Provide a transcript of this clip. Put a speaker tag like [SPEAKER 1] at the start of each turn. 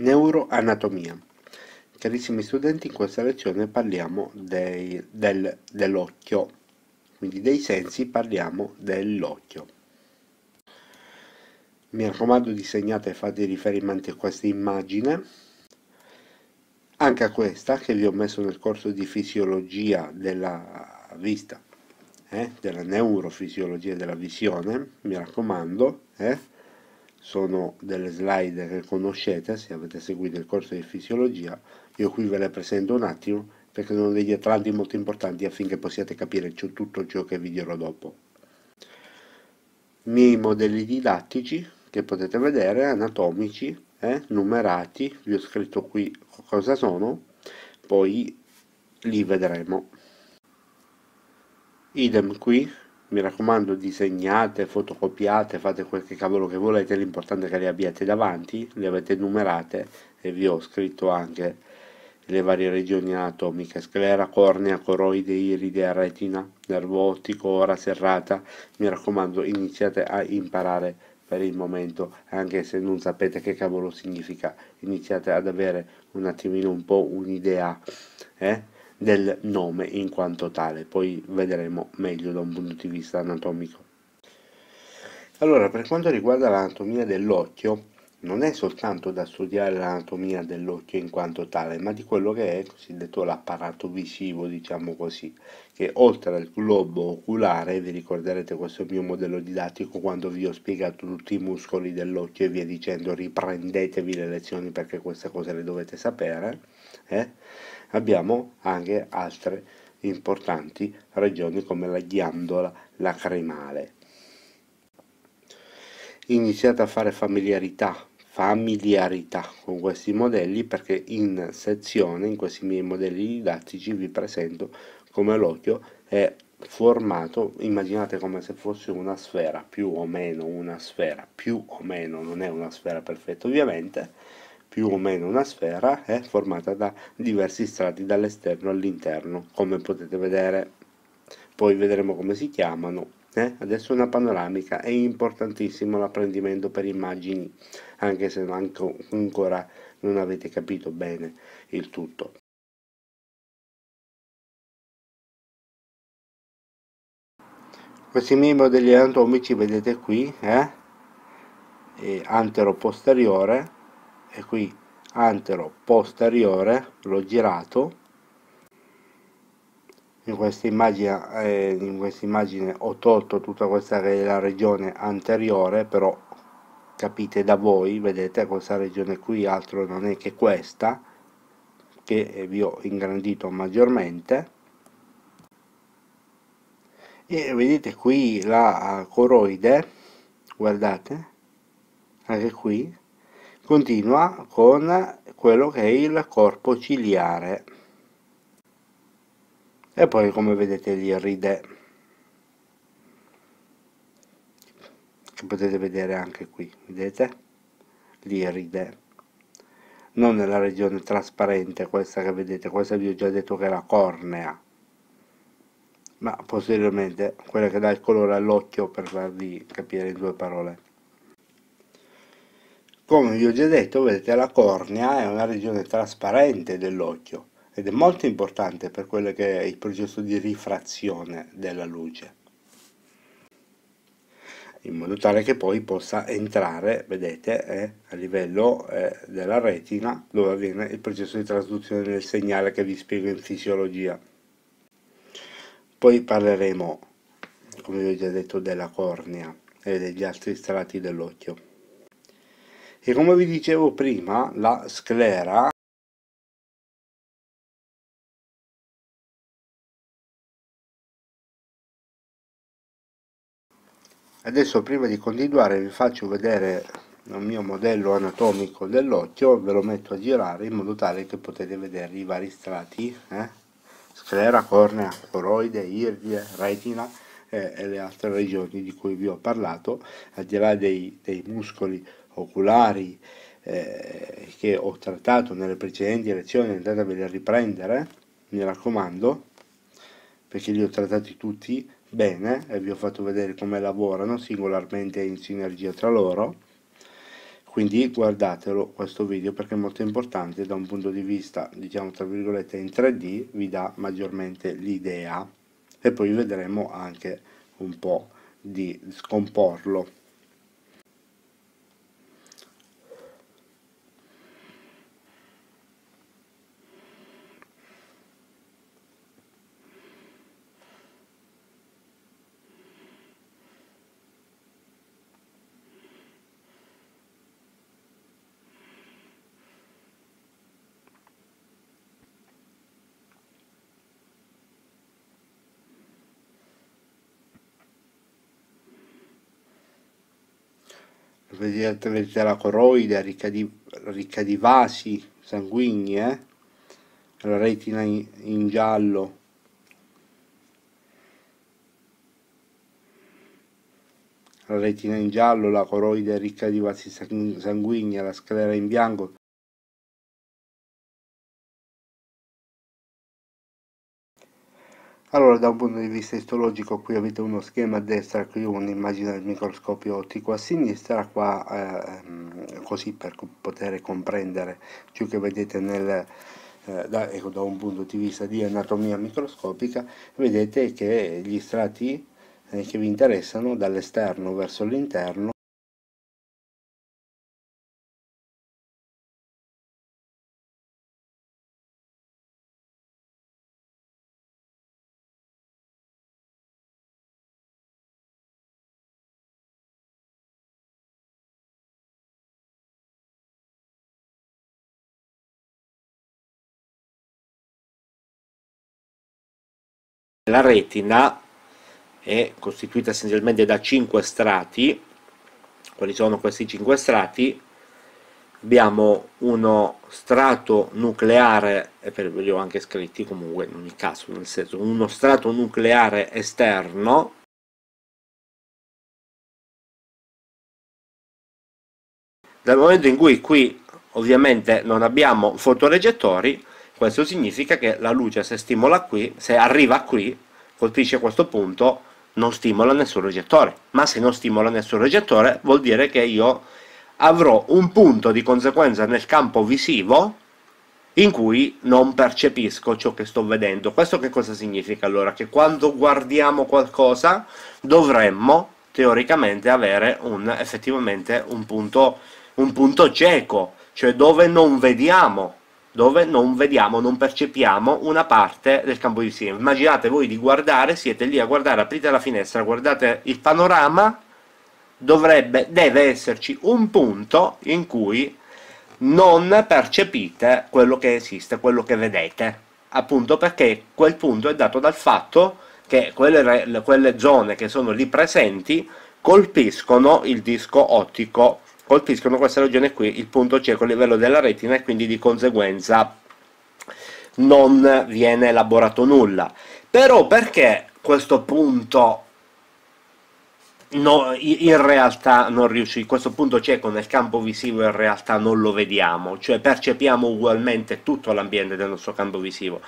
[SPEAKER 1] Neuroanatomia. Carissimi studenti, in questa lezione parliamo dei, del, dell'occhio, quindi dei sensi parliamo dell'occhio. Mi raccomando disegnate e fate riferimento a questa immagine, anche a questa che vi ho messo nel corso di fisiologia della vista, eh, della neurofisiologia della visione, mi raccomando. Eh sono delle slide che conoscete se avete seguito il corso di fisiologia io qui ve le presento un attimo perché sono degli atlanti molto importanti affinché possiate capire tutto ciò che vi dirò dopo miei modelli didattici che potete vedere anatomici eh, numerati vi ho scritto qui cosa sono poi li vedremo idem qui mi raccomando disegnate, fotocopiate, fate quel che cavolo che volete, l'importante è che le abbiate davanti, le avete numerate e vi ho scritto anche le varie regioni anatomiche, sclera, cornea, coroide, iride, retina, nervo ottico, ora serrata, mi raccomando iniziate a imparare per il momento, anche se non sapete che cavolo significa, iniziate ad avere un attimino un po' un'idea, eh? del nome in quanto tale, poi vedremo meglio da un punto di vista anatomico. Allora, per quanto riguarda l'anatomia dell'occhio, non è soltanto da studiare l'anatomia dell'occhio in quanto tale, ma di quello che è il cosiddetto l'apparato visivo, diciamo così, che oltre al globo oculare, vi ricorderete questo mio modello didattico quando vi ho spiegato tutti i muscoli dell'occhio e via dicendo riprendetevi le lezioni perché queste cose le dovete sapere, eh? abbiamo anche altre importanti regioni come la ghiandola lacrimale iniziate a fare familiarità familiarità con questi modelli perché in sezione, in questi miei modelli didattici, vi presento come l'occhio è formato, immaginate come se fosse una sfera, più o meno una sfera, più o meno, non è una sfera perfetta ovviamente, più o meno una sfera è formata da diversi strati dall'esterno all'interno, come potete vedere. Poi vedremo come si chiamano eh? adesso una panoramica è importantissimo l'apprendimento per immagini anche se ancora non avete
[SPEAKER 2] capito bene il tutto questi membri degli anatomici vedete qui
[SPEAKER 1] eh? antero posteriore e qui antero posteriore l'ho girato in questa immagine, eh, in questa immagine ho tolto tutta questa re la regione anteriore però capite da voi vedete questa regione qui altro non è che questa che vi ho ingrandito maggiormente e vedete qui la coroide guardate anche qui continua con quello che è il corpo ciliare e poi come vedete lì ride che potete vedere anche qui vedete lì ride non nella regione trasparente questa che vedete questa vi ho già detto che è la cornea ma posteriormente quella che dà il colore all'occhio per farvi capire in due parole come vi ho già detto vedete la cornea è una regione trasparente dell'occhio ed è molto importante per quello che è il processo di rifrazione della luce in modo tale che poi possa entrare, vedete, eh, a livello eh, della retina dove avviene il processo di trasduzione del segnale che vi spiego in fisiologia. Poi parleremo, come vi ho già detto, della cornea e degli
[SPEAKER 2] altri strati dell'occhio. E come vi dicevo prima, la sclera adesso prima di
[SPEAKER 1] continuare vi faccio vedere il mio modello anatomico dell'occhio ve lo metto a girare in modo tale che potete vedere i vari strati eh? sclera, cornea, coroide, irdie, retina eh, e le altre regioni di cui vi ho parlato al di là dei, dei muscoli oculari eh, che ho trattato nelle precedenti lezioni andateveli a riprendere mi raccomando perché li ho trattati tutti bene e vi ho fatto vedere come lavorano singolarmente in sinergia tra loro quindi guardatelo questo video perché è molto importante da un punto di vista diciamo tra virgolette in 3D vi dà maggiormente l'idea e poi vedremo anche un po' di scomporlo vedete la coroide ricca di, ricca di vasi sanguigni, eh? la retina in, in giallo. La retina in
[SPEAKER 2] giallo, la coroide ricca di vasi sanguigni, la sclera in bianco, Allora, da un punto di vista istologico, qui avete uno schema a destra, qui un'immagine del microscopio
[SPEAKER 1] ottico a sinistra, qua eh, così per poter comprendere ciò che vedete nel, eh, da, ecco, da, un punto di vista di anatomia microscopica,
[SPEAKER 2] vedete che gli strati eh, che vi interessano dall'esterno verso l'interno La retina è costituita essenzialmente da cinque strati.
[SPEAKER 1] Quali sono questi cinque strati? Abbiamo uno strato nucleare, e li ho anche scritti comunque in ogni caso, nel senso uno strato
[SPEAKER 2] nucleare esterno, dal momento in cui qui ovviamente non
[SPEAKER 1] abbiamo fotoreggettori questo significa che la luce se stimola qui, se arriva qui, colpisce questo punto, non stimola nessun recettore. Ma se non stimola nessun recettore vuol dire che io avrò un punto di conseguenza nel campo visivo in cui non percepisco ciò che sto vedendo. Questo che cosa significa allora? Che quando guardiamo qualcosa dovremmo teoricamente avere un, effettivamente un punto, un punto cieco, cioè dove non vediamo dove non vediamo, non percepiamo una parte del campo di visione. Immaginate voi di guardare, siete lì a guardare, aprite la finestra, guardate il panorama, dovrebbe, deve esserci un punto in cui non percepite quello che esiste, quello che vedete, appunto perché quel punto è dato dal fatto che quelle, quelle zone che sono lì presenti colpiscono il disco ottico colpiscono questa regione qui, il punto cieco a livello della retina e quindi di conseguenza non viene elaborato nulla. Però perché questo punto No, in realtà non riuscì, questo punto cieco nel campo visivo in realtà non lo vediamo, cioè percepiamo
[SPEAKER 2] ugualmente tutto l'ambiente del nostro campo visivo.